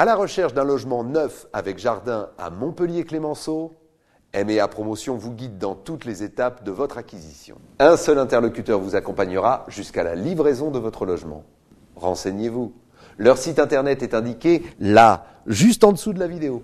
À la recherche d'un logement neuf avec jardin à Montpellier-Clémenceau, MEA Promotion vous guide dans toutes les étapes de votre acquisition. Un seul interlocuteur vous accompagnera jusqu'à la livraison de votre logement. Renseignez-vous. Leur site internet est indiqué là, juste en dessous de la vidéo.